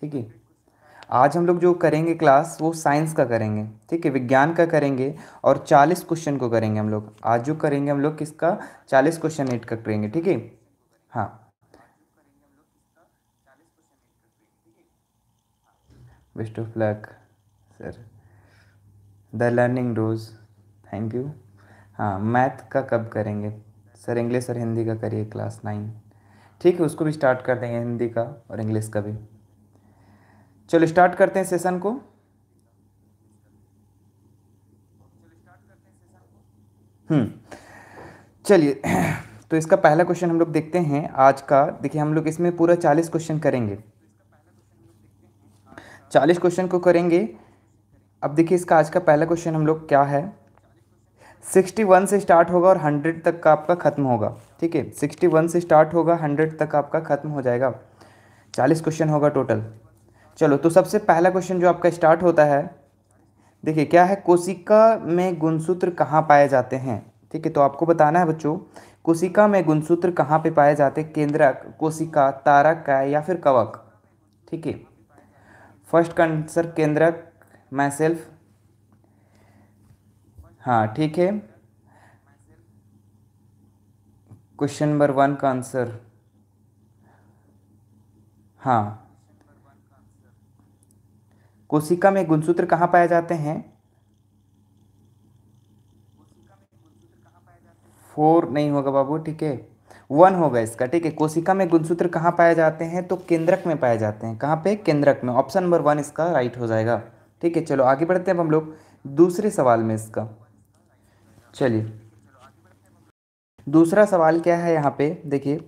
ठीक है आज हम लोग जो करेंगे क्लास वो साइंस का करेंगे ठीक है विज्ञान का करेंगे और चालीस क्वेश्चन को करेंगे हम लोग आज जो करेंगे हम लोग किसका चालीस क्वेश्चन एट का करेंगे ठीक है हाँ best of luck sir the learning रोज थैंक यू हाँ मैथ का कब करेंगे सर इंग्लिश और हिंदी का करिए क्लास नाइन ठीक है उसको भी स्टार्ट कर देंगे हिंदी का और इंग्लिश का भी चलो स्टार्ट करते हैं सेशन को हम्म, चलिए तो इसका पहला क्वेश्चन हम लोग देखते हैं आज का देखिए हम लोग इसमें पूरा चालीस क्वेश्चन करेंगे चालीस क्वेश्चन को करेंगे अब देखिए इसका आज का पहला क्वेश्चन हम लोग क्या है सिक्सटी वन से स्टार्ट होगा और हंड्रेड तक का आपका ख़त्म होगा ठीक है सिक्सटी वन से स्टार्ट होगा हंड्रेड तक आपका ख़त्म हो जाएगा चालीस क्वेश्चन होगा टोटल चलो तो सबसे पहला क्वेश्चन जो आपका स्टार्ट होता है देखिए क्या है कोशिका में गुणसूत्र कहाँ पाए जाते हैं ठीक है तो आपको बताना है बच्चों कोशिका में गुणसूत्र कहाँ पे पाए जाते हैं केंद्रक कोशिका तारक का या फिर कवक ठीक है फर्स्ट का आंसर केंद्रक माई सेल्फ हाँ ठीक है क्वेश्चन नंबर वन का आंसर हाँ कोशिका में गुणसूत्र कहाँ पाए जाते हैं फोर नहीं होगा बाबू ठीक है वन होगा इसका ठीक है कोशिका में गुणसूत्र कहाँ पाए जाते हैं तो केंद्रक में पाए जाते हैं कहाँ पे केंद्रक में ऑप्शन नंबर वन इसका राइट हो जाएगा ठीक है चलो आगे बढ़ते हैं हम लोग दूसरे सवाल में इसका चलिए दूसरा सवाल क्या है यहाँ पे देखिए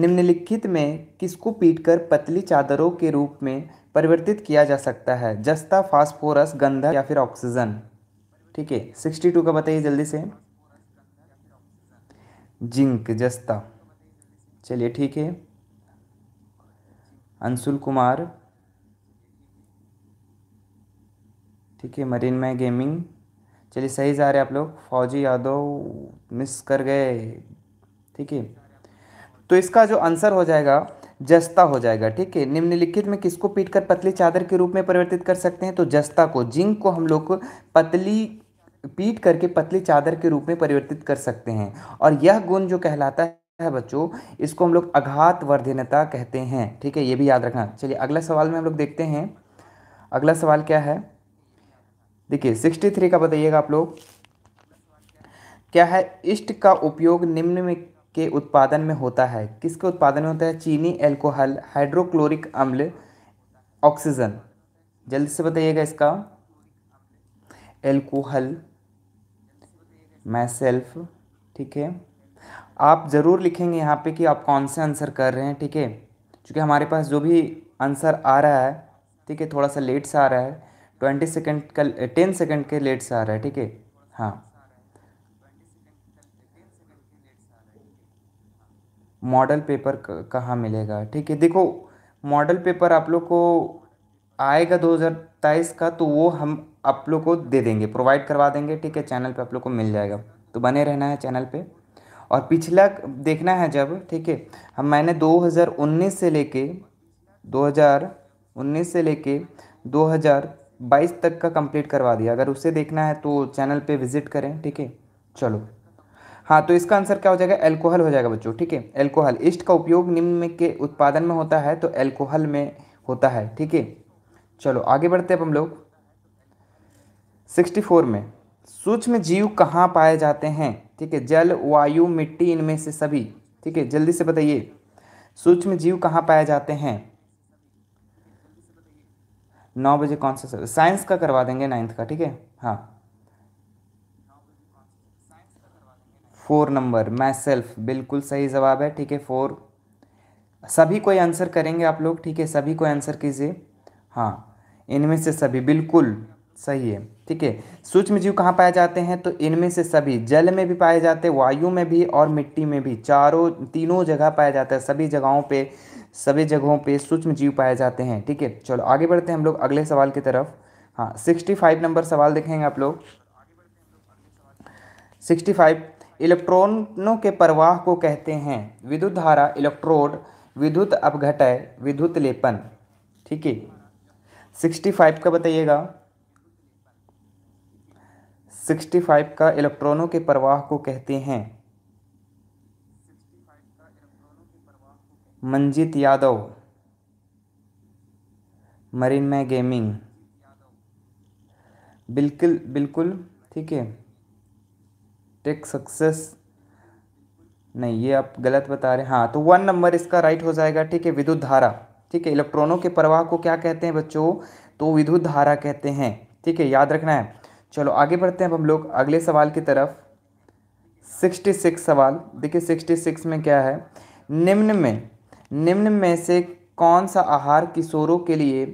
निम्नलिखित में किसको पीटकर पतली चादरों के रूप में परिवर्तित किया जा सकता है जस्ता फास्फोरस गंधक या फिर ऑक्सीजन ठीक है सिक्सटी टू का बताइए जल्दी से जिंक जस्ता चलिए ठीक है अंशुल कुमार ठीक है मरीन में गेमिंग चलिए सही जा रहे आप लोग फौजी यादव मिस कर गए ठीक है तो इसका जो आंसर हो जाएगा जस्ता हो जाएगा ठीक है निम्नलिखित में किसको पीटकर पतली चादर के रूप में परिवर्तित कर सकते हैं तो जस्ता को जिंक को हम लोग पतली पीट करके पतली चादर के रूप में परिवर्तित कर सकते हैं और यह गुण जो कहलाता है है बच्चों इसको हम लोग अघात वर्धनता कहते हैं ठीक है ये भी याद रखना चलिए अगला सवाल में हम लोग देखते हैं अगला सवाल क्या है देखिए सिक्सटी थ्री का बताइएगा आप लोग क्या है इष्ट का उपयोग निम्न में के उत्पादन में होता है किसके उत्पादन में होता है चीनी एल्कोहल हाइड्रोक्लोरिक अम्ल ऑक्सीजन जल्दी से बताइएगा इसका एल्कोहल मैसेल्फ ठीक है आप ज़रूर लिखेंगे यहाँ पे कि आप कौन से आंसर कर रहे हैं ठीक है क्योंकि हमारे पास जो भी आंसर आ रहा है ठीक है थोड़ा सा लेट से आ रहा है ट्वेंटी सेकेंड का टेन सेकेंड के लेट से आ रहा है ठीक है हाँ मॉडल पेपर कहाँ मिलेगा ठीक है देखो मॉडल पेपर आप लोग को आएगा दो हज़ार तेईस का तो वो हम आप लोग को दे देंगे प्रोवाइड करवा देंगे ठीक है चैनल पे आप लोग को मिल जाएगा तो बने रहना है चैनल पे और पिछला देखना है जब ठीक है हम मैंने 2019 से लेके 2019 से लेके 2022 तक का कंप्लीट करवा दिया अगर उसे देखना है तो चैनल पे विज़िट करें ठीक है चलो हाँ तो इसका आंसर क्या हो जाएगा एल्कोहल हो जाएगा बच्चों ठीक है एल्कोहल ईस्ट का उपयोग निम्न के उत्पादन में होता है तो एल्कोहल में होता है ठीक है चलो आगे बढ़ते हैं हम लोग सिक्सटी फोर में सूक्ष्म जीव कहाँ पाए जाते हैं ठीक है जल वायु मिट्टी इनमें से सभी ठीक है जल्दी से बताइए सूक्ष्म जीव कहाँ पाए जाते हैं नौ बजे कौन सा साइंस का करवा देंगे नाइन्थ का ठीक है हाँ फोर नंबर मै सेल्फ बिल्कुल सही जवाब है ठीक है फोर सभी कोई आंसर करेंगे आप लोग ठीक है सभी कोई आंसर कीजिए हाँ इनमें से सभी बिल्कुल सही है ठीक है सूक्ष्म जीव कहाँ पाए जाते हैं तो इनमें से सभी जल में भी पाए जाते हैं वायु में भी और मिट्टी में भी चारों तीनों जगह पाया जाता है सभी जगहों पे सभी जगहों पे सूक्ष्म जीव पाए जाते हैं ठीक है चलो आगे बढ़ते हैं हम लोग अगले सवाल की तरफ हाँ सिक्सटी फाइव नंबर सवाल देखेंगे आप लोग सिक्सटी फाइव इलेक्ट्रॉनों के प्रवाह को कहते हैं विद्युत धारा इलेक्ट्रोड विद्युत अपघटय विद्युत लेपन ठीक है सिक्सटी फाइव का बताइएगा सिक्सटी फाइव का इलेक्ट्रॉनों के प्रवाह को कहते हैं मंजीत यादव मरीन में गेमिंग बिल्कुल बिल्कुल ठीक है टेक सक्सेस नहीं ये आप गलत बता रहे हैं हाँ तो वन नंबर इसका राइट हो जाएगा ठीक है विद्युत धारा ठीक है इलेक्ट्रॉनों के प्रवाह को क्या कहते हैं बच्चों तो विद्युत धारा कहते हैं ठीक है याद रखना है चलो आगे बढ़ते हैं अब हम लोग अगले सवाल की तरफ सिक्सटी सिक्स सवाल देखिए सिक्सटी सिक्स में क्या है निम्न में निम्न में से कौन सा आहार किशोरों के लिए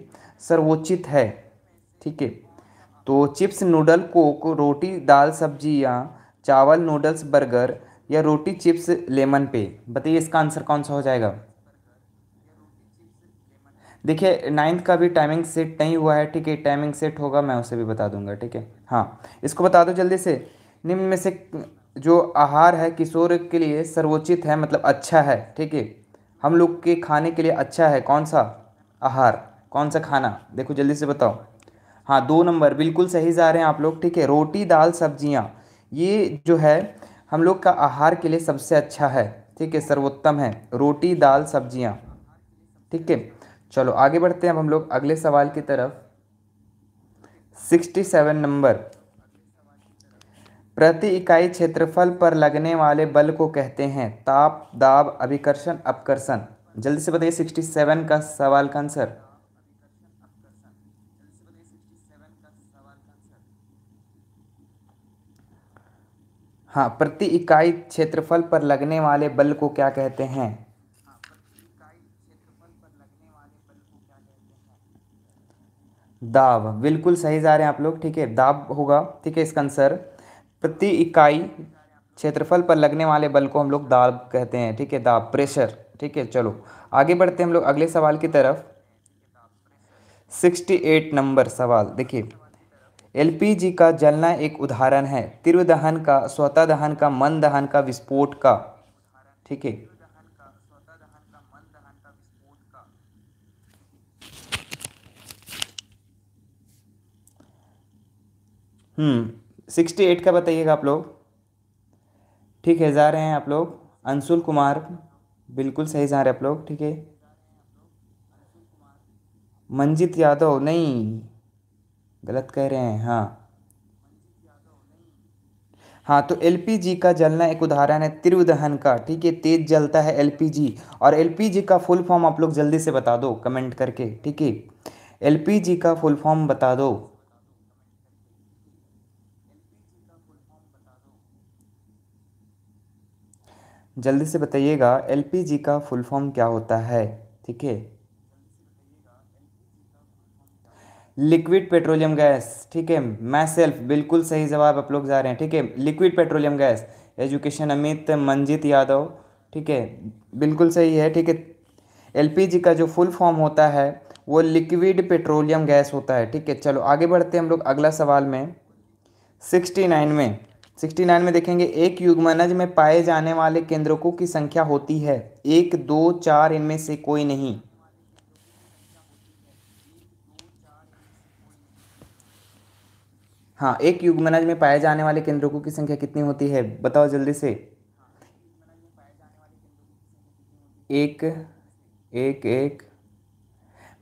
सर्वोचित है ठीक है तो चिप्स नूडल कोक रोटी दाल सब्जी या चावल नूडल्स बर्गर या रोटी चिप्स लेमन पे बताइए इसका आंसर कौन सा हो जाएगा देखिए नाइन्थ का भी टाइमिंग सेट नहीं हुआ है ठीक है टाइमिंग सेट होगा मैं उसे भी बता दूंगा ठीक है हाँ इसको बता दो जल्दी से निम्न में से जो आहार है किशोर के लिए सर्वोचित है मतलब अच्छा है ठीक है हम लोग के खाने के लिए अच्छा है कौन सा आहार कौन सा खाना देखो जल्दी से बताओ हाँ दो नंबर बिल्कुल सही जा रहे हैं आप लोग ठीक है रोटी दाल सब्जियाँ ये जो है हम लोग का आहार के लिए सबसे अच्छा है ठीक है सर्वोत्तम है रोटी दाल सब्जियाँ ठीक है चलो आगे बढ़ते हैं अब हम लोग अगले सवाल की तरफ सिक्सटी सेवन नंबर प्रति इकाई क्षेत्रफल पर लगने वाले बल को कहते हैं ताप दाब अभिकर्षण अपकर्षण जल्दी से बताइए सिक्सटी सेवन का सवाल का आंसर हाँ प्रति इकाई क्षेत्रफल पर लगने वाले बल को क्या कहते हैं दाब बिल्कुल सही जा रहे हैं आप लोग ठीक है दाब होगा ठीक है इसका आंसर प्रति इकाई क्षेत्रफल पर लगने वाले बल को हम लोग दाब कहते हैं ठीक है दाब प्रेशर ठीक है चलो आगे बढ़ते हैं हम लोग अगले सवाल की तरफ सिक्सटी एट नंबर सवाल देखिए एलपीजी का जलना एक उदाहरण है तीव्र दहन का स्वतः दहन का मन दहन का विस्फोट का ठीक है हम्म सिक्सटी एट का बताइएगा आप लोग ठीक है जा रहे हैं आप लोग अंशुल कुमार बिल्कुल सही जा रहे हैं आप लोग ठीक है मंजित यादव नहीं गलत कह रहे हैं हाँ हाँ तो एलपीजी का जलना एक उदाहरण है तीव्र दहन का ठीक है तेज जलता है एलपीजी और एलपीजी का फुल फॉर्म आप लोग जल्दी से बता दो कमेंट करके ठीक है एलपीजी का फुल फॉर्म बता दो जल्दी से बताइएगा एलपीजी का फुल फॉर्म क्या होता है ठीक है लिक्विड पेट्रोलियम गैस ठीक है मैं सेल्फ बिल्कुल सही जवाब आप लोग जा रहे हैं ठीक है liquid petroleum gas education Amit Manjit Yadav ठीक है बिल्कुल सही है ठीक है एलपीजी का जो फुल फॉर्म होता है वो लिक्विड पेट्रोलियम गैस होता है ठीक है चलो आगे बढ़ते हैं हम लोग अगला सवाल में सिक्सटी नाइन में सिक्सटी नाइन में देखेंगे एक युगमनज में पाए जाने वाले केंद्रकों की संख्या होती है एक दो चार इनमें से कोई नहीं हाँ एक युग्मनज में पाए जाने वाले केंद्रकों की संख्या कितनी होती है बताओ जल्दी से एक एक एक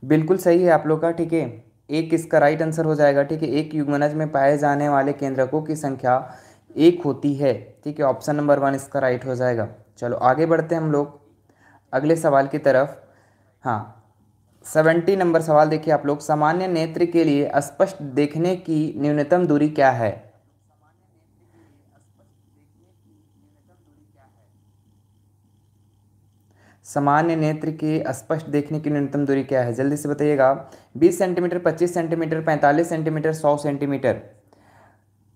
बिल्कुल सही है आप लोग का ठीक है एक इसका राइट आंसर हो जाएगा ठीक है एक युग्मनज में पाए जाने वाले केंद्रकों की संख्या एक होती है ठीक है ऑप्शन नंबर वन इसका राइट हो जाएगा चलो आगे बढ़ते हैं हम लोग अगले सवाल की तरफ हाँ सेवेंटी नंबर सवाल देखिए आप लोग सामान्य नेत्र के लिए स्पष्ट देखने की न्यूनतम दूरी क्या है सामान्य नेत्र के स्पष्ट देखने की न्यूनतम दूरी क्या है जल्दी से बताइएगा 20 centimetre 25 centimetre 45 centimetre 100 centimetre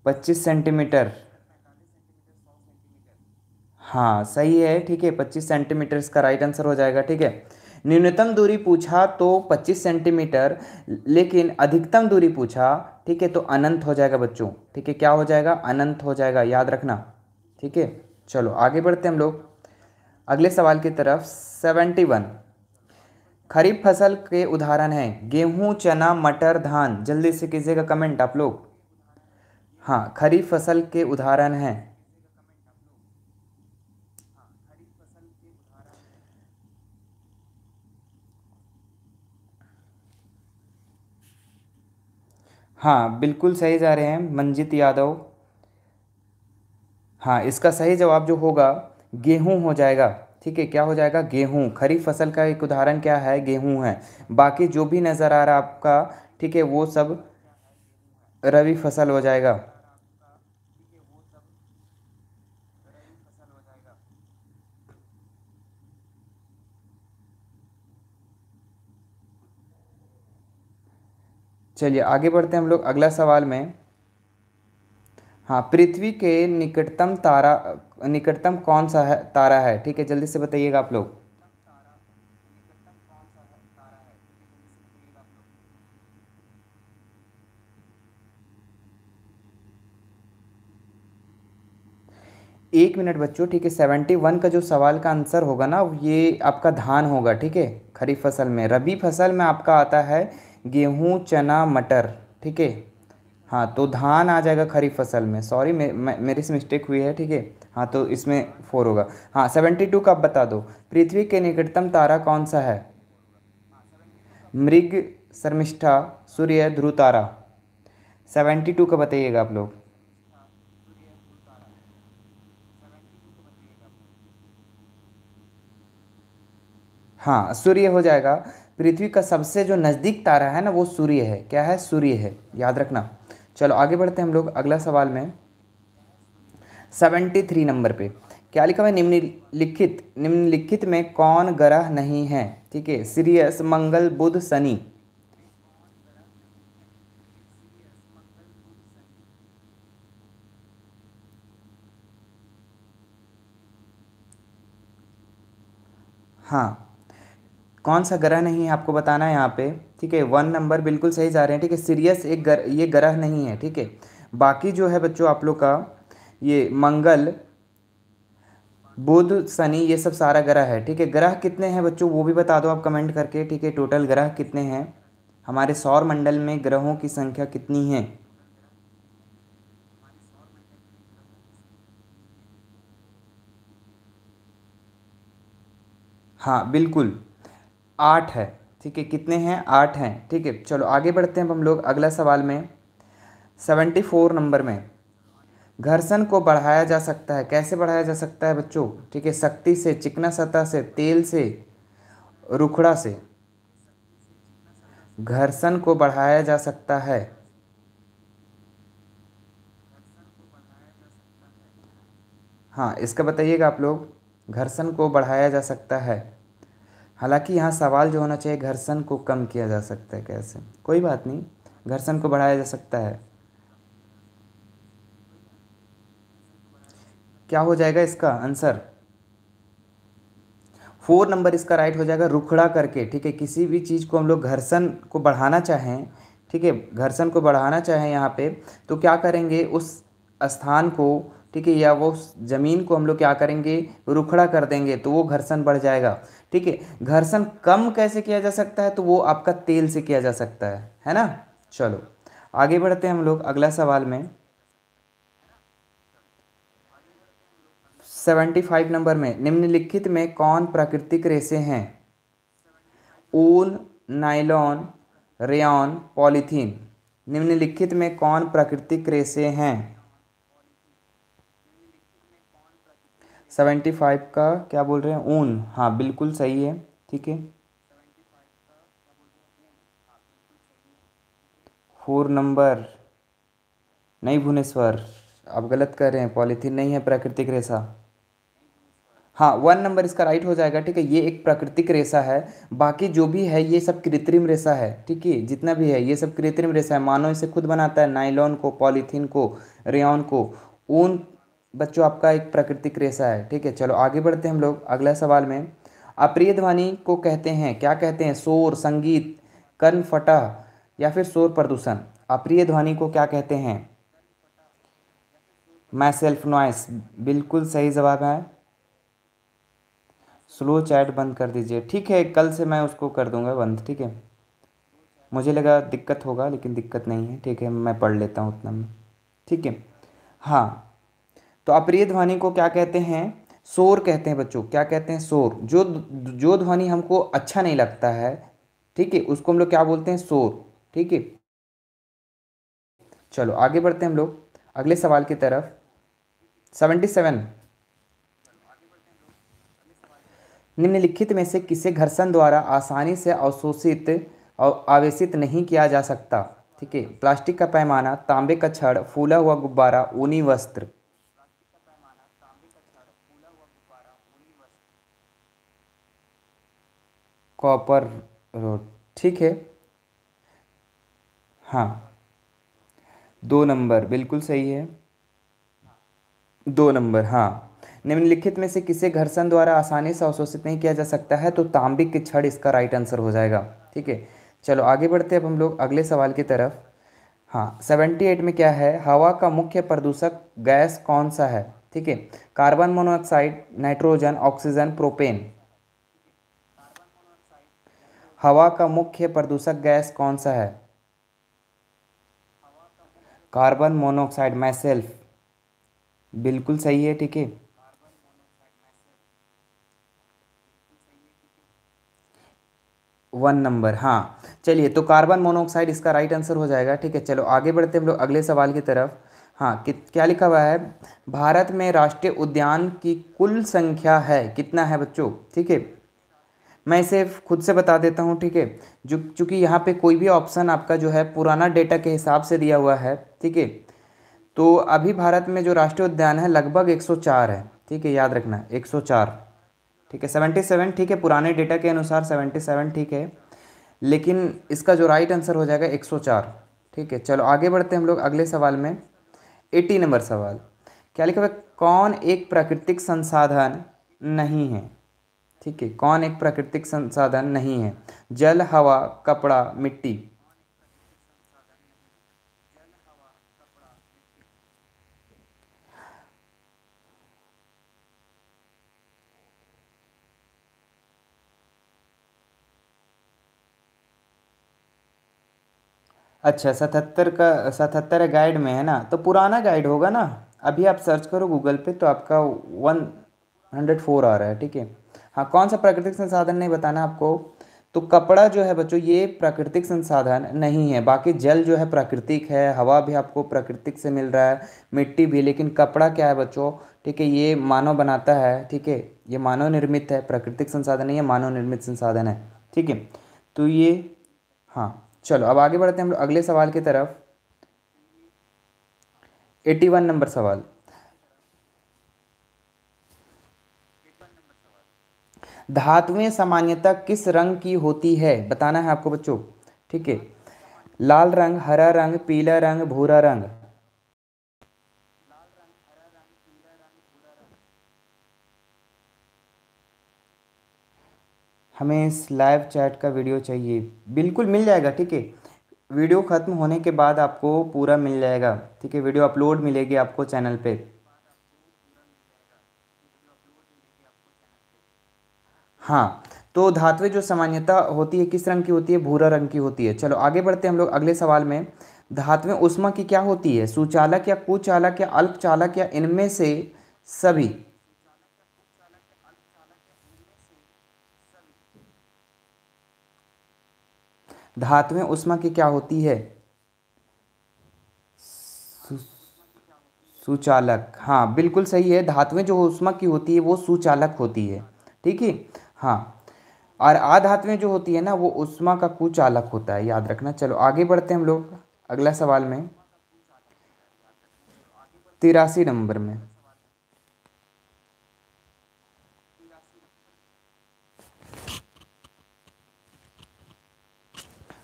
25 centimetre हाँ सही है ठीक है 25 सेंटीमीटर इसका राइट आंसर हो जाएगा ठीक है न्यूनतम दूरी पूछा तो 25 सेंटीमीटर लेकिन अधिकतम दूरी पूछा ठीक है तो अनंत हो जाएगा बच्चों ठीक है क्या हो जाएगा अनंत हो जाएगा याद रखना ठीक है चलो आगे बढ़ते हम लोग अगले सवाल की तरफ सेवेंटी वन खरीफ फसल के उदाहरण हैं गेहूँ चना मटर धान जल्दी से कीजिएगा कमेंट आप लोग हाँ खरीफ फसल के उदाहरण हैं हाँ बिल्कुल सही जा रहे हैं मंजित यादव हाँ इसका सही जवाब जो होगा गेहूँ हो जाएगा ठीक है क्या हो जाएगा गेहूँ खरीफ फसल का एक उदाहरण क्या है गेहूँ है बाकी जो भी नज़र आ रहा आपका ठीक है वो सब रबी फसल हो जाएगा चलिए आगे बढ़ते हैं हम लोग अगला सवाल में हाँ पृथ्वी के निकटतम तारा निकटतम कौन सा है तारा है ठीक है जल्दी से बताइएगा आप लोग एक मिनट बच्चों ठीक है सेवेंटी वन का जो सवाल का आंसर होगा ना ये आपका धान होगा ठीक है खरीफ फसल में रबी फसल में आपका आता है गेहूँ चना मटर ठीक है हाँ तो धान आ जाएगा खरीफ फसल में सॉरी मे, मे, मेरी से मिस्टेक हुई है ठीक है हाँ तो इसमें फोर होगा हाँ सेवेंटी टू का बता दो पृथ्वी के निकटतम तारा कौन सा है मृग शर्मिष्ठा सूर्य ध्रुव तारा सेवेंटी टू का बताइएगा आप लोग हाँ सूर्य हो जाएगा पृथ्वी का सबसे जो नज़दीक तारा है ना वो सूर्य है क्या है सूर्य है याद रखना चलो आगे बढ़ते हैं हम लोग अगला सवाल में सेवेंटी थ्री नंबर पे क्या लिखा है निम्नलिखित निम्नलिखित में कौन ग्रह नहीं है ठीक है सीरियस मंगल बुध शनि हाँ कौन सा ग्रह नहीं है आपको बताना है यहाँ पे ठीक है वन नंबर बिल्कुल सही जा रहे हैं ठीक है सीरियस एक गर, ये ग्रह नहीं है ठीक है बाकी जो है बच्चों आप लोग का ये मंगल बुध शनि ये सब सारा ग्रह है ठीक है ग्रह कितने हैं बच्चों वो भी बता दो आप कमेंट करके ठीक है टोटल ग्रह कितने हैं हमारे सौर मंडल में ग्रहों की संख्या कितनी है हाँ बिल्कुल आठ है ठीक है कितने हैं आठ हैं ठीक है चलो आगे बढ़ते हैं हम लोग अगला सवाल में सेवेंटी फोर नंबर में घर्षण को बढ़ाया जा सकता है कैसे बढ़ाया जा सकता है बच्चों ठीक है शक्ति से चिकना सतह से तेल से रुखड़ा से घर्षण को बढ़ाया जा सकता है हाँ इसका बताइएगा आप लोग घर्षण को बढ़ाया जा सकता है हालांकि यहाँ सवाल जो होना चाहिए घर्षण को कम किया जा सकता है कैसे कोई बात नहीं घर्षण को बढ़ाया जा सकता है क्या हो जाएगा इसका आंसर फोर नंबर इसका राइट हो जाएगा रुखड़ा करके ठीक है किसी भी चीज़ को हम लोग घर्षण को बढ़ाना चाहें ठीक है घर्षण को बढ़ाना चाहें यहाँ पे तो क्या करेंगे उस स्थान को ठीक है या वो ज़मीन को हम लोग क्या करेंगे रुखड़ा कर देंगे तो वो घर्षण बढ़ जाएगा ठीक है घर्षण कम कैसे किया जा सकता है तो वो आपका तेल से किया जा सकता है है ना चलो आगे बढ़ते हैं हम लोग अगला सवाल में सेवेंटी फाइव नंबर में निम्नलिखित में कौन प्राकृतिक रेसे हैं ऊन नाइलॉन रेन पॉलीथीन निम्नलिखित में कौन प्राकृतिक रेसे हैं सेवेंटी फाइव का क्या बोल रहे हैं ऊन हाँ बिल्कुल सही है ठीक है फोर नंबर नहीं भुवनेश्वर आप गलत कर रहे हैं पॉलीथीन नहीं है प्राकृतिक रेशा हाँ वन नंबर इसका राइट हो जाएगा ठीक है ये एक प्राकृतिक रेशा है बाकी जो भी है ये सब कृत्रिम रेशा है ठीक है जितना भी है ये सब कृत्रिम रेशा है मानव इसे खुद बनाता है नाइलॉन को पॉलीथीन को रेन को ऊन बच्चों आपका एक प्राकृतिक रेशा है ठीक है चलो आगे बढ़ते हैं हम लोग अगला सवाल में अप्रिय ध्वनि को कहते हैं क्या कहते हैं शोर संगीत कर्ण फटा या फिर शोर प्रदूषण अप्रिय ध्वनि को क्या कहते हैं माई सेल्फ नॉइस बिल्कुल सही जवाब है स्लो चैट बंद कर दीजिए ठीक है कल से मैं उसको कर दूंगा बंद ठीक है मुझे लगा दिक्कत होगा लेकिन दिक्कत नहीं है ठीक है मैं पढ़ लेता हूँ उतना में ठीक है हाँ तो अप्रिय ध्वनि को क्या कहते हैं शोर कहते हैं बच्चों क्या कहते हैं शोर जो जो ध्वनि हमको अच्छा नहीं लगता है ठीक है उसको हम लोग क्या बोलते हैं शोर ठीक है चलो आगे बढ़ते हैं हम लोग अगले सवाल की तरफ सेवेंटी सेवन निम्नलिखित में से किसे घर्षण द्वारा आसानी से अवशोषित और आवेशित नहीं किया जा सकता ठीक है प्लास्टिक का पैमाना तांबे का छड़ फूला हुआ गुब्बारा ऊनी वस्त्र कॉपर रोड ठीक है हाँ दो नंबर बिल्कुल सही है दो नंबर हाँ निम्नलिखित में से किसे घर्षण द्वारा आसानी से अवशोषित नहीं किया जा सकता है तो तांबिक की छड़ इसका राइट आंसर हो जाएगा ठीक है चलो आगे बढ़ते हैं अब हम लोग अगले सवाल की तरफ हाँ सेवेंटी एट में क्या है हवा का मुख्य प्रदूषक गैस कौन सा है ठीक है carbon monoxide nitrogen oxygen propane हवा का मुख्य प्रदूषक गैस कौन सा है कार्बन मोनोऑक्साइड मैसेल्फ बिल्कुल सही है ठीक है वन नंबर हाँ चलिए तो कार्बन मोनोऑक्साइड इसका राइट आंसर हो जाएगा ठीक है चलो आगे बढ़ते हम लोग अगले सवाल की तरफ हाँ कि, क्या लिखा हुआ है भारत में राष्ट्रीय उद्यान की कुल संख्या है कितना है बच्चों ठीक है मैं इसे खुद से बता देता हूँ ठीक है जो चूँकि यहाँ पे कोई भी ऑप्शन आपका जो है पुराना डेटा के हिसाब से दिया हुआ है ठीक है तो अभी भारत में जो राष्ट्रीय उद्यान है लगभग 104 है ठीक है याद रखना 104 ठीक है 77 ठीक है पुराने डेटा के अनुसार 77 ठीक है लेकिन इसका जो राइट आंसर हो जाएगा चार ठीक है चलो आगे बढ़ते हैं हम लोग अगले सवाल में एटी नंबर सवाल क्या लिखा हुआ कौन एक प्राकृतिक संसाधन नहीं है ठीक है कौन एक प्राकृतिक संसाधन नहीं है जल हवा कपड़ा मिट्टी अच्छा सतहत्तर का सतहत्तर गाइड में है ना तो पुराना गाइड होगा ना अभी आप सर्च करो गूगल पे तो आपका वन हंड्रेड फोर आ रहा है ठीक है हाँ कौन सा प्राकृतिक संसाधन नहीं बताना आपको तो कपड़ा जो है बच्चों ये प्राकृतिक संसाधन नहीं है बाकी जल जो है प्राकृतिक है हवा भी आपको प्राकृतिक से मिल रहा है मिट्टी भी लेकिन कपड़ा क्या है बच्चों ठीक है ये मानव बनाता है ठीक है ये मानव निर्मित है प्राकृतिक संसाधन नहीं है मानव निर्मित संसाधन है ठीक है तो ये हाँ चलो अब आगे बढ़ते हैं हम लोग अगले सवाल की तरफ एटी वन नंबर सवाल धातुएं सामान्यतः किस रंग की होती है बताना है आपको बच्चों ठीक है लाल रंग हरा रंग पीला रंग भूरा रंग हमें इस लाइव चैट का वीडियो चाहिए बिल्कुल मिल जाएगा ठीक है वीडियो ख़त्म होने के बाद आपको पूरा मिल जाएगा ठीक है वीडियो अपलोड मिलेगी आपको चैनल पे हाँ तो धातुएं जो सामान्यता होती है किस रंग की होती है भूरा रंग की होती है चलो आगे बढ़ते हैं हम लोग अगले सवाल में धातुएं उष्मा की क्या होती है सुचालक या कुचालक या अल्पचालक या इनमें से सभी धातुएं उष्मा की क्या होती है सुचालक हाँ बिल्कुल सही है धातुएं जो उष्मा की होती है वो सुचालक होती है ठीक है हाँ और आधातुएँ जो होती है ना वो उष्मा का कुचालक होता है याद रखना चलो आगे बढ़ते हैं हम लोग अगला सवाल में तिरासी नंबर में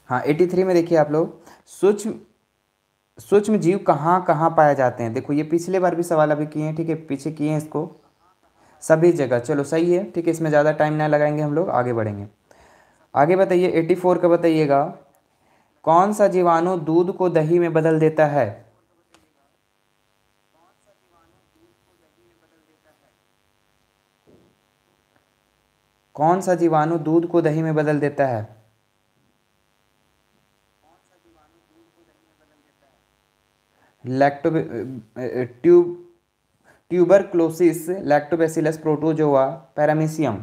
हाँ एटी थ्री में देखिए आप लोग सूक्ष्म सूक्ष्म जीव कहाँ कहाँ पाए जाते हैं देखो ये पिछले बार भी सवाल अभी किए हैं ठीक है पीछे किए हैं इसको सभी जगह चलो सही है ठीक है इसमें ज़्यादा टाइम ना लगाएंगे हम लोग आगे बढ़ेंगे आगे बताइए एट्टी फोर का बताइएगा कौन सा जीवाणु दूध को दही में बदल देता है कौन सा जीवाणु दूध को दही में बदल देता है lacto tube tuberculosis lactobacillus protozoa paramecium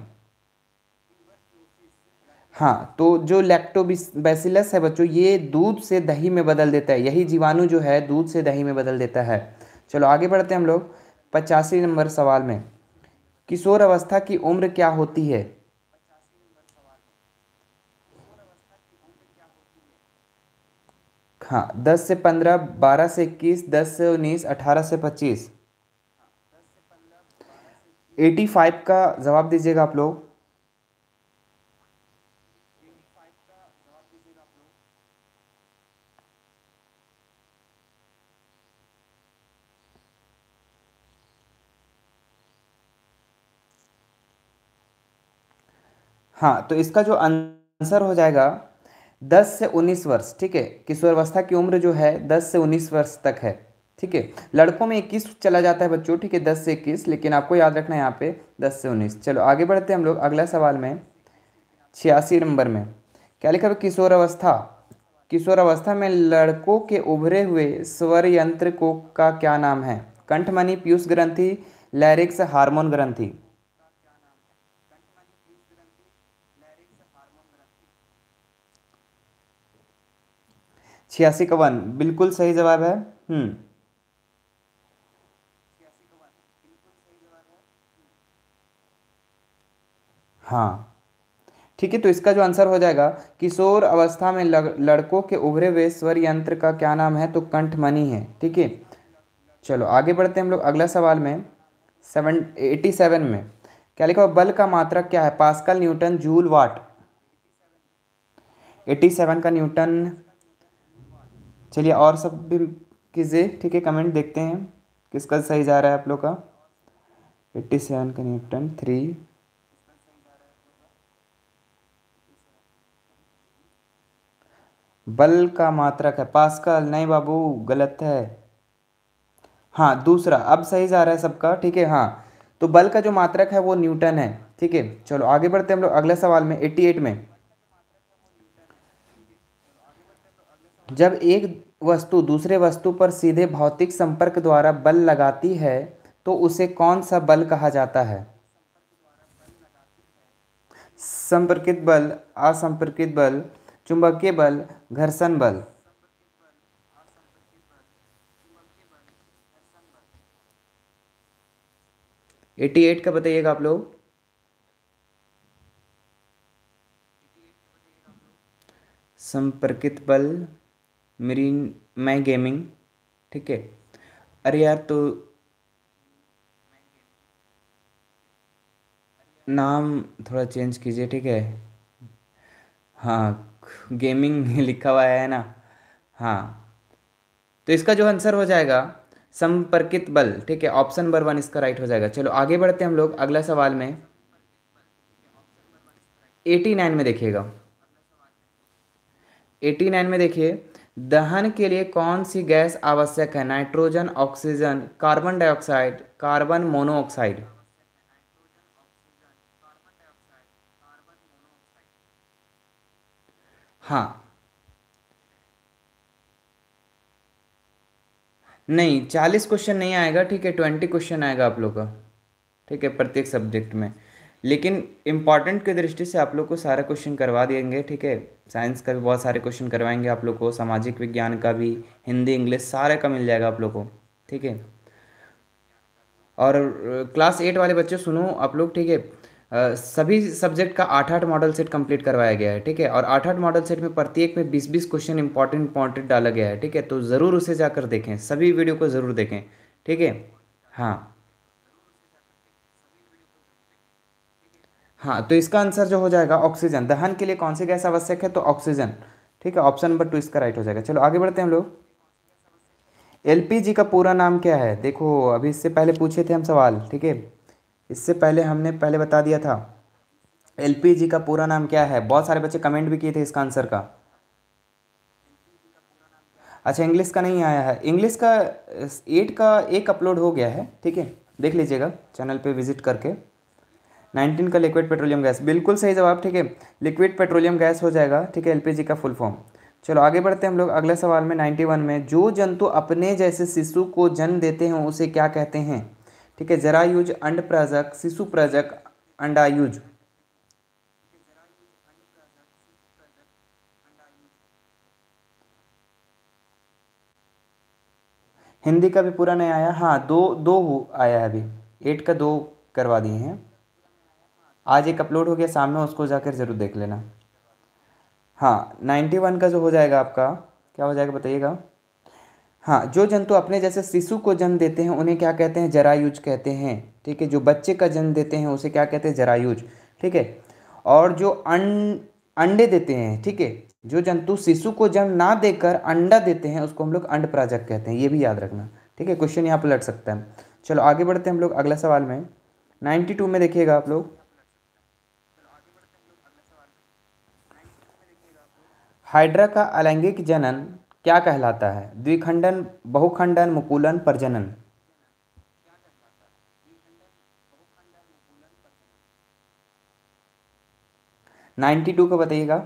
हाँ तो जो लैक्टोबैसिलस है बच्चों ये दूध से दही में बदल देता है यही जीवाणु जो है दूध से दही में बदल देता है चलो आगे बढ़ते हैं हम लोग पचासी नंबर सवाल में किशोर अवस्था की उम्र क्या होती है हाँ दस से पंद्रह बारह से इक्कीस दस से उन्नीस अठारह से पच्चीस एटी फाइव का जवाब दीजिएगा आप लोग हाँ तो इसका जो आंसर हो जाएगा 10 से 19 वर्ष ठीक है किशोरावस्था की उम्र जो है 10 से 19 वर्ष तक है ठीक है लड़कों में इक्कीस चला जाता है बच्चों ठीक है दस से इक्कीस लेकिन आपको याद रखना है यहाँ पे दस से उन्नीस चलो आगे बढ़ते हैं हम लोग अगला सवाल में छियासी नंबर में क्या लिखा है किशोर अवस्था किशोर अवस्था में लड़कों के उभरे हुए स्वर यंत्र को का क्या नाम है कंठमणि पीयूष ग्रंथि लैरिक्स हार्मोन ग्रंथि छियासी कवन बिल्कुल सही जवाब है हम्म हाँ ठीक है तो इसका जो आंसर हो जाएगा किशोर अवस्था में लग, लड़कों के उभरे हुए स्वर यंत्र का क्या नाम है तो कंठमणि है ठीक है चलो आगे बढ़ते हैं हम लोग अगला सवाल में सेवन एटी सेवन में क्या लिखा हुआ बल का मात्रक क्या है pascal newton joule watt eighty seven का न्यूटन चलिए और सब भी कीजिए ठीक है कमेंट देखते हैं किसका सही जा रहा है आप लोग का एट्टी सेवन का न्यूटन थ्री बल का मात्रक है पास्कल नहीं बाबू गलत है हाँ दूसरा अब सही जा रहा है सबका ठीक है हाँ तो बल का जो मात्रक है वो न्यूटन है ठीक है चलो आगे बढ़ते हैं हम लोग अगले सवाल में 88 में जब एक वस्तु दूसरे वस्तु पर सीधे भौतिक संपर्क द्वारा बल लगाती है तो उसे कौन सा बल कहा जाता है संपर्कित बल असंपर्कित बल चुंबकीय बल घर्षण बल एटी एट का बताइएगा आप लोग संपर्कित बल मेरी मैं गेमिंग ठीक है अरे यार तो नाम थोड़ा चेंज कीजिए ठीक है हाँ गेमिंग लिखा हुआ है ना हाँ तो इसका जो आंसर हो जाएगा संपर्कित बल ठीक है ऑप्शन नंबर वन इसका राइट हो जाएगा चलो आगे बढ़ते हैं हम लोग अगला सवाल में एटी नाइन में देखिएगा एटी नाइन में देखिए दहन के लिए कौन सी गैस आवश्यक है nitrogen oxygen carbon dioxide carbon monoxide हाँ नहीं चालीस क्वेश्चन नहीं आएगा ठीक है ट्वेंटी क्वेश्चन आएगा आप लोग का ठीक है प्रत्येक सब्जेक्ट में लेकिन इम्पॉर्टेंट की दृष्टि से आप लोग को सारा क्वेश्चन करवा देंगे ठीक है साइंस का भी बहुत सारे क्वेश्चन करवाएंगे आप लोग को सामाजिक विज्ञान का भी हिंदी इंग्लिश सारे का मिल जाएगा आप लोग को ठीक है और क्लास एट वाले बच्चे सुनो आप लोग ठीक है सभी सब्जेक्ट का आठ आठ मॉडल सेट कंप्लीट करवाया गया है ठीक है और आठ आठ मॉडल सेट में प्रत्येक में बीस बीस क्वेश्चन इंपॉर्टेंट इंपॉर्टेंट डाला गया है ठीक है तो ज़रूर उसे जाकर देखें सभी वीडियो को ज़रूर देखें ठीक है हाँ हाँ तो इसका आंसर जो हो जाएगा ऑक्सीजन दहन के लिए कौन सी गैस आवश्यक है तो ऑक्सीजन ठीक है ऑप्शन नंबर टू इसका राइट हो जाएगा चलो आगे बढ़ते हैं हम लोग एलपीजी का पूरा नाम क्या है देखो अभी इससे पहले पूछे थे हम सवाल ठीक है इससे पहले हमने पहले बता दिया था एल का पूरा नाम क्या है बहुत सारे बच्चे कमेंट भी किए थे इसका आंसर का अच्छा इंग्लिश का नहीं आया है इंग्लिश का एट का एक अपलोड हो गया है ठीक है देख लीजिएगा चैनल पे विजिट करके नाइनटीन का लिक्विड पेट्रोलियम गैस बिल्कुल सही जवाब ठीक है लिक्विड पेट्रोलियम गैस हो जाएगा ठीक है एलपीजी का फुल फॉर्म चलो आगे बढ़ते हैं हम लोग अगले सवाल में नाइन्टी वन में जो जंतु अपने जैसे शिशु को जन्म देते हैं उसे क्या कहते हैं ठीक है जरायुज अंडप्रजक शिशुप्रजक अंडायुज हिंदी का भी पूरा नहीं आया हाँ दो दो हो आया है अभी एट का दो करवा दिए हैं आज एक अपलोड हो गया सामने उसको जाकर ज़रूर देख लेना हाँ नाइन्टी वन का जो हो जाएगा आपका क्या हो जाएगा बताइएगा हाँ जो जंतु अपने जैसे शिशु को जन्म देते हैं उन्हें क्या कहते हैं जरायुज कहते हैं ठीक है जो बच्चे का जन्म देते हैं उसे क्या कहते हैं जरायुज ठीक है और जो अं अंडे देते हैं ठीक है जो जंतु शिशु को जन्म ना देकर अंडा देते हैं उसको हम लोग अंड प्राजक कहते हैं ये भी याद रखना ठीक है क्वेश्चन यहाँ पर लट सकता है चलो आगे बढ़ते हैं हम लोग अगला सवाल में नाइन्टी टू में देखिएगा आप लोग हाइड्रा का अलैंगिक जनन क्या कहलाता है द्विखंडन बहुखंडन मुकुलन प्रजनन नाइन्टी टू को बताइएगा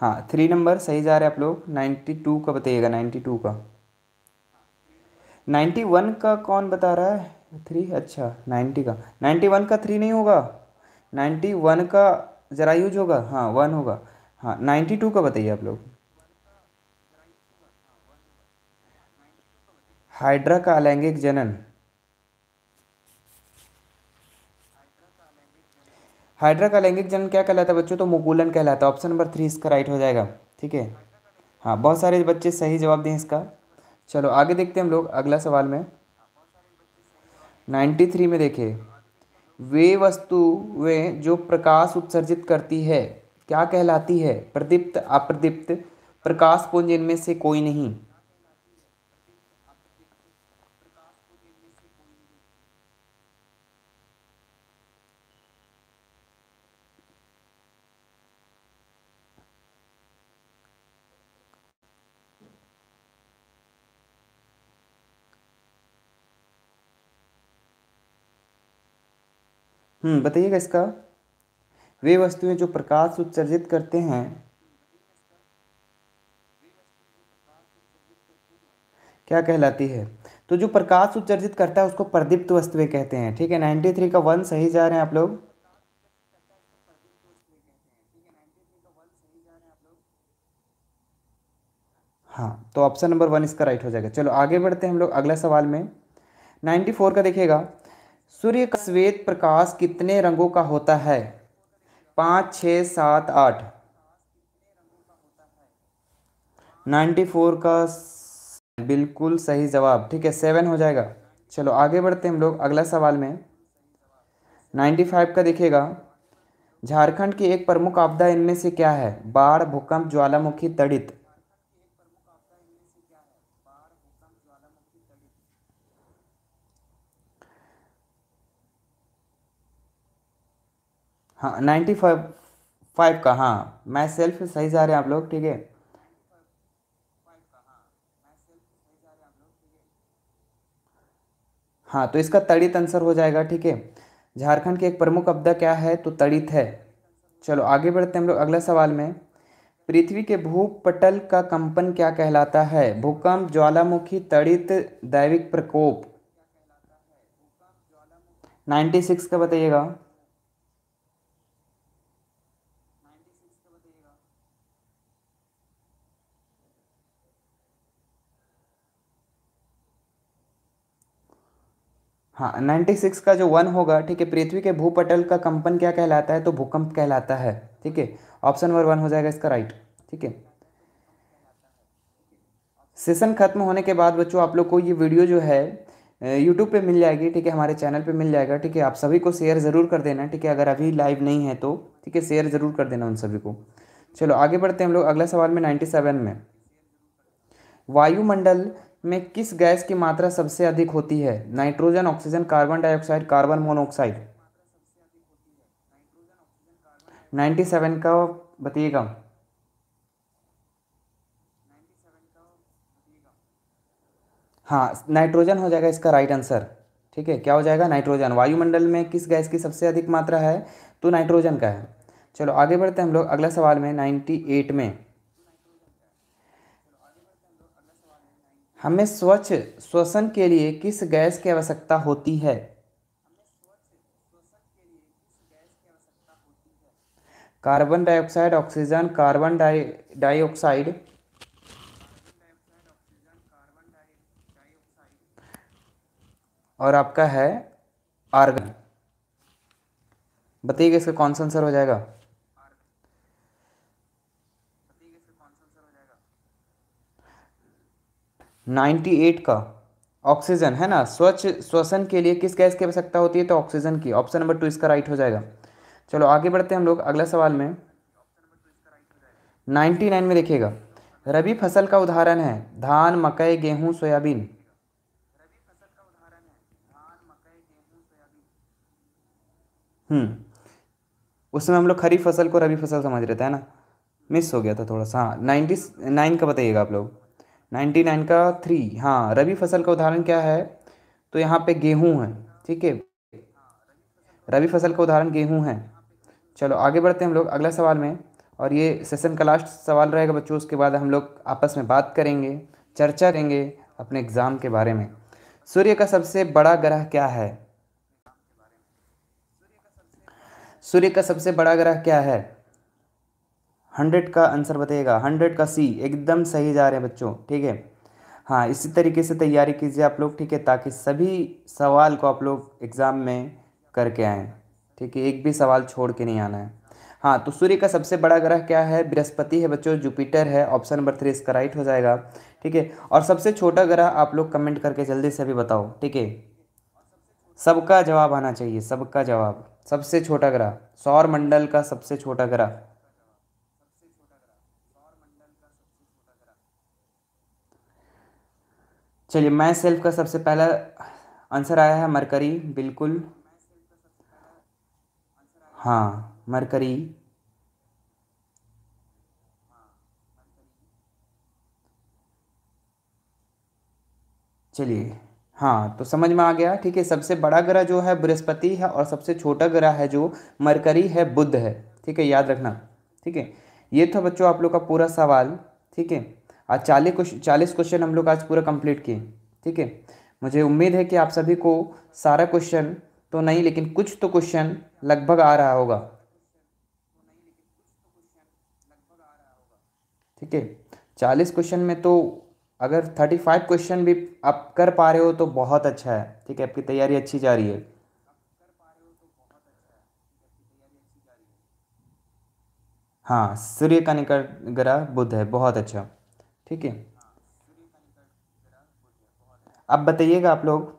हाँ थ्री नंबर सही जा रहे आप लोग नाइन्टी टू का बताइएगा नाइन्टी टू का नाइन्टी वन का कौन बता रहा है थ्री अच्छा नाइन्टी का नाइन्टी वन का थ्री नहीं होगा नाइन्टी वन का ज़रा यूज होगा हाँ वन होगा हाँ नाइन्टी टू का बताइए आप लोग हाइड्रा का अलैंगिक जनन हाइड्रा का लैंगिक जनन क्या कहलाता है बच्चों तो मुकुलन कहलाता है ऑप्शन नंबर थ्री इसका राइट हो जाएगा ठीक है हाँ बहुत सारे बच्चे सही जवाब दें इसका चलो आगे देखते हैं हम लोग अगला सवाल में 93 में देखें वे वे जो प्रकाश उत्सर्जित करती है क्या कहलाती है प्रदीप्त अप्रदीप्त प्रकाश पुंज इनमें से कोई नहीं हम्म, बताइएगा इसका वे वस्तुएं जो प्रकाश उत्सर्जित करते हैं क्या कहलाती है तो जो प्रकाश उत्सर्जित करता है उसको प्रदीप्त वस्तुएं कहते हैं ठीक है नाइन्टी थ्री का वन सही जा रहे हैं आप लोग हाँ तो ऑप्शन नंबर वन इसका राइट हो जाएगा चलो आगे बढ़ते हैं हम लोग अगला सवाल में नाइन्टी फोर का देखिएगा सूर्य का श्वेत प्रकाश कितने रंगों का होता है पाँच छ सात आठ नाइन्टी फोर का बिल्कुल सही जवाब ठीक है सेवन हो जाएगा चलो आगे बढ़ते हैं हम लोग अगला सवाल में नाइन्टी फाइव का देखिएगा झारखंड की एक प्रमुख आपदा इनमें से क्या है बाढ़ भूकंप ज्वालामुखी तड़ित हाँ नाइन्टी फाइव फाइव का हाँ मैं सेल्फ सही जा रहे हैं आप लोग ठीक है हाँ तो इसका तड़ित आंसर हो जाएगा ठीक है झारखंड के एक प्रमुख अब्दा क्या है तो तड़ित है चलो आगे बढ़ते हैं हम लोग अगला सवाल में पृथ्वी के भूपटल का कंपन क्या कहलाता है भूकंप ज्वालामुखी तड़ित दैविक प्रकोप नाइन्टी सिक्स का बताइएगा हाँ 96 का जो वन होगा ठीक है पृथ्वी के भूपटल का कंपन क्या कहलाता है तो भूकंप कहलाता है ठीक है ऑप्शन नंबर वन हो जाएगा इसका राइट ठीक है सेशन खत्म होने के बाद बच्चों आप लोग को ये वीडियो जो है यूट्यूब पे मिल जाएगी ठीक है हमारे चैनल पे मिल जाएगा ठीक है आप सभी को शेयर ज़रूर कर देना ठीक है अगर अभी लाइव नहीं है तो ठीक है शेयर ज़रूर कर देना उन सभी को चलो आगे बढ़ते हैं हम लोग अगला सवाल में नाइन्टी में वायुमंडल में किस गैस की मात्रा सबसे अधिक होती है nitrogen oxygen carbon dioxide carbon monoxide 97 का बताइएगा हाँ नाइट्रोजन हो जाएगा इसका राइट आंसर ठीक है क्या हो जाएगा नाइट्रोजन वायुमंडल में किस गैस की सबसे अधिक मात्रा है तो नाइट्रोजन का है चलो आगे बढ़ते हैं हम लोग अगला सवाल में 98 में हमें स्वच्छ श्वसन के लिए किस गैस की आवश्यकता होती है carbon dioxide oxygen carbon di dioxide और आपका है आर्गन बताइएगा इसका कौन सा आंसर हो जाएगा 98 का ऑक्सीजन है ना स्वच्छ श्वसन के लिए किस गैस की आवश्यकता होती है तो ऑक्सीजन की ऑप्शन नंबर टू इसका राइट हो जाएगा चलो आगे बढ़ते हैं हम लोग अगला सवाल में 99 में देखिएगा रबी फसल का उदाहरण है धान मकई गेहूं सोयाबीन हम्म उसमें हम लोग खरीफ फसल को रबी फसल समझ रहे थे ना मिस हो गया था थोड़ा सा हाँ नाइन्टी नाइन का बताइएगा आप लोग नाइन्टी नाइन का थ्री हाँ रबी फसल का उदाहरण क्या है तो यहाँ पे गेहूँ है ठीक है रबी फसल का उदाहरण गेहूँ है चलो आगे बढ़ते हैं हम लोग अगला सवाल में और ये सेशन का लास्ट सवाल रहेगा बच्चों उसके बाद हम लोग आपस में बात करेंगे चर्चा करेंगे अपने एग्ज़ाम के बारे में सूर्य का सबसे बड़ा ग्रह क्या है सूर्य का सबसे बड़ा ग्रह क्या है हंड्रेड का आंसर बताइएगा हंड्रेड का सी एकदम सही जा रहे हैं बच्चों ठीक है हाँ इसी तरीके से तैयारी कीजिए आप लोग ठीक है ताकि सभी सवाल को आप लोग एग्ज़ाम में करके आएँ ठीक है एक भी सवाल छोड़ के नहीं आना है हाँ तो सूर्य का सबसे बड़ा ग्रह क्या है बृहस्पति है बच्चों जुपिटर है ऑप्शन नंबर थ्री इसका राइट हो जाएगा ठीक है और सबसे छोटा ग्रह आप लोग कमेंट करके जल्दी से भी बताओ ठीक है सबका जवाब आना चाहिए सबका जवाब सबसे छोटा ग्रह सौर मंडल का सबसे छोटा ग्रह चलिए मैं सेल्फ का सबसे पहला आंसर आया है मरकरी बिल्कुल हाँ मरकरी चलिए हाँ तो समझ में आ गया ठीक है सबसे बड़ा ग्रह जो है बृहस्पति है और सबसे छोटा ग्रह है जो मरकरी है बुद्ध है ठीक है याद रखना ठीक है ये था बच्चों आप लोग का पूरा सवाल ठीक है आज चालीस क्वेश्चन चालीस क्वेश्चन हम लोग आज पूरा कंप्लीट किए ठीक है मुझे उम्मीद है कि आप सभी को सारा क्वेश्चन तो नहीं लेकिन कुछ तो क्वेश्चन लगभग आ रहा होगा ठीक है चालीस क्वेश्चन में तो अगर थर्टी फाइव क्वेश्चन भी आप कर पा रहे हो तो बहुत अच्छा है ठीक है आपकी तैयारी अच्छी जा रही है हाँ सूर्य का निकट ग्रह बुध है बहुत अच्छा ठीक है अब बताइएगा आप लोग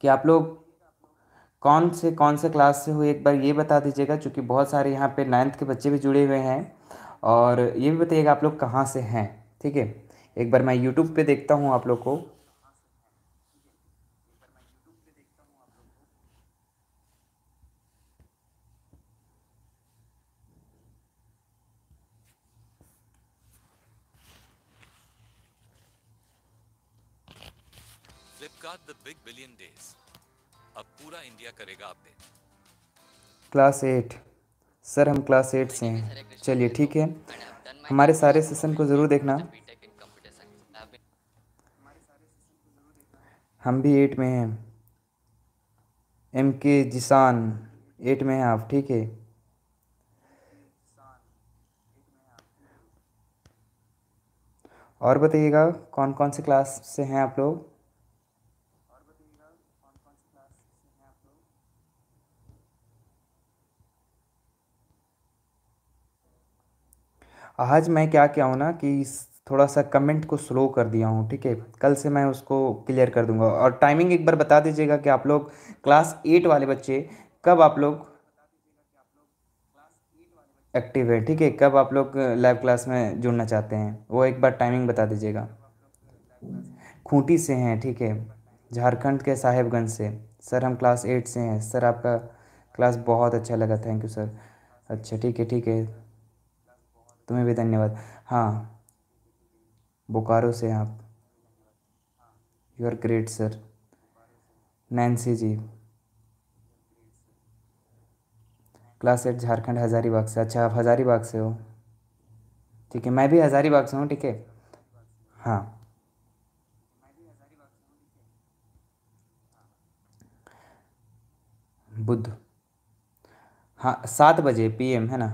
कि आप लोग कौन से कौन से क्लास से हुए एक बार ये बता दीजिएगा क्योंकि बहुत सारे यहाँ पे नाइन्थ के बच्चे भी जुड़े हुए हैं और ये भी बताइएगा आप लोग कहाँ से हैं ठीक है एक बार मैं यूट्यूब पे देखता हूँ आप लोग को बिग बिलियन डेज अब पूरा इंडिया करेगा अपडेट क्लास एट सर हम क्लास एट से हैं चलिए ठीक है हमारे सारे सेशन को ज़रूर देखना हम भी एट में हैं एम के जिसान एट में हैं आप ठीक है और बताइएगा कौन कौन से क्लास से हैं आप लोग आज मैं क्या क्या हूँ ना कि थोड़ा सा कमेंट को स्लो कर दिया हूँ ठीक है कल से मैं उसको क्लियर कर दूंगा और टाइमिंग एक बार बता दीजिएगा कि आप लोग क्लास एट वाले बच्चे कब आप लोग एक्टिव है ठीक है कब आप लोग लाइव क्लास में जुड़ना चाहते हैं वो एक बार टाइमिंग बता दीजिएगा खूंटी से हैं ठीक है झारखंड के साहेबगंज से सर हम क्लास एट से हैं सर आपका क्लास बहुत अच्छा लगा थैंक यू सर अच्छा ठीक है ठीक है तुम्हें भी धन्यवाद हाँ बोकारो से आप you are great sir Nancy ji class eight Jharkhand Hazaribagh से अच्छा आप हज़ारीबाग से हो ठीक है मैं भी हज़ारीबाग से हूँ ठीक है हाँ बुध हाँ सात बजे पीएम है ना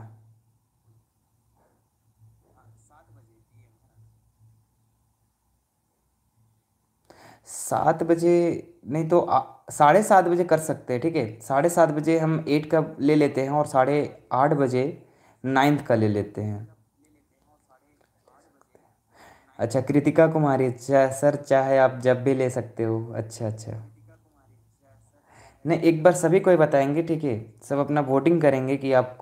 सात बजे नहीं तो साढ़े सात बजे कर सकते हैं ठीक है साढ़े सात बजे हम एट का ले लेते हैं और साढ़े आठ बजे नाइन्थ का ले लेते हैं अच्छा कृतिका कुमारी अच्छा सर चाहे आप जब भी ले सकते हो अच्छा अच्छा नहीं एक बार सभी को ही बताएंगे ठीक है सब अपना वोटिंग करेंगे कि आप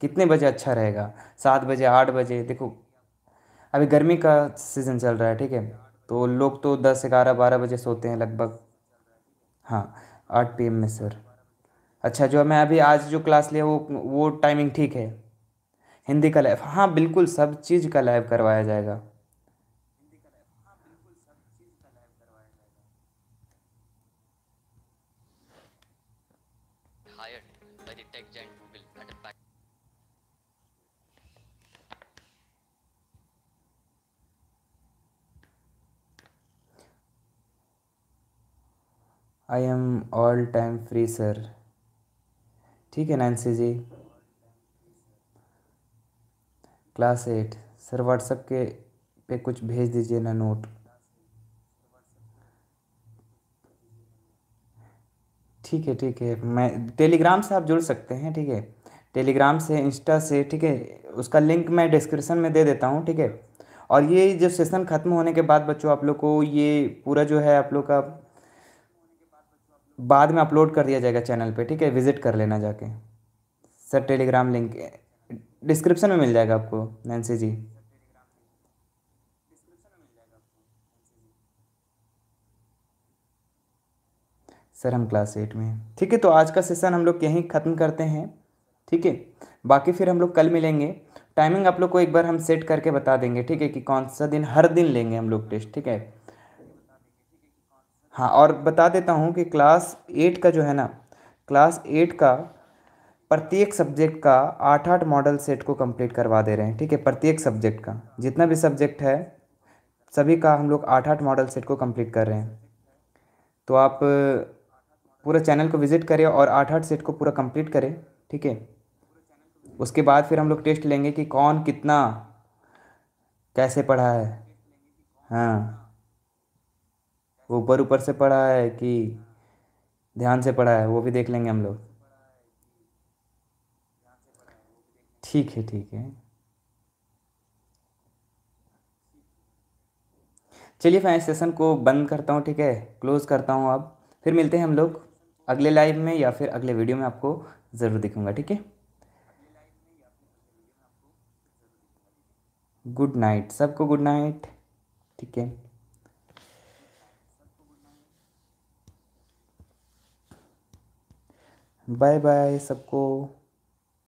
कितने बजे अच्छा रहेगा सात बजे आठ बजे देखो अभी गर्मी का सीज़न चल रहा है ठीक है तो लोग तो दस ग्यारह बारह बजे सोते हैं लगभग हाँ आठ पी में सर अच्छा जो मैं अभी आज जो क्लास लिया वो वो टाइमिंग ठीक है हिंदी का लाइव हाँ बिल्कुल सब चीज़ का लाइव करवाया जाएगा I am all time free sir ठीक है Nancy ji class eight sir WhatsApp के पे कुछ भेज दीजिए ना नोट ठीक है ठीक है मैं टेलीग्राम से आप जुड़ सकते हैं ठीक है टेलीग्राम से इंस्टा से ठीक है उसका लिंक मैं डिस्क्रिप्शन में दे देता हूँ ठीक है और ये जब सेशन ख़त्म होने के बाद बच्चों आप लोग को ये पूरा जो है आप लोग का बाद में अपलोड कर दिया जाएगा चैनल पे ठीक है विज़िट कर लेना जाके सर टेलीग्राम लिंक डिस्क्रिप्शन में मिल जाएगा आपको नैन्सी जी सर हम क्लास एट में ठीक है तो आज का सेशन हम लोग यहीं ख़त्म करते हैं ठीक है बाकी फिर हम लोग कल मिलेंगे टाइमिंग आप लोग को एक बार हम सेट करके बता देंगे ठीक है कि कौन सा दिन हर दिन लेंगे हम लोग टेस्ट ठीक है हाँ और बता देता हूँ कि क्लास एट का जो है ना क्लास एट का प्रत्येक सब्जेक्ट का आठ आठ मॉडल सेट को कंप्लीट करवा दे रहे हैं ठीक है प्रत्येक सब्जेक्ट का जितना भी सब्जेक्ट है सभी का हम लोग आठ आठ मॉडल सेट को कंप्लीट कर रहे हैं तो आप पूरा चैनल को विज़िट करें और आठ आठ सेट को पूरा कंप्लीट करें ठीक है उसके बाद फिर हम लोग टेस्ट लेंगे कि कौन कितना कैसे पढ़ा है हाँ वो ऊपर ऊपर से पढ़ा है कि ध्यान से पढ़ा है वो भी देख लेंगे हम लोग ठीक है ठीक है चलिए मैं सेशन को बंद करता हूँ ठीक है क्लोज़ करता हूँ अब फिर मिलते हैं हम लोग अगले लाइव में या फिर अगले वीडियो में आपको ज़रूर दिखूंगा ठीक है गुड नाइट सबको गुड नाइट ठीक है बाय बाय सबको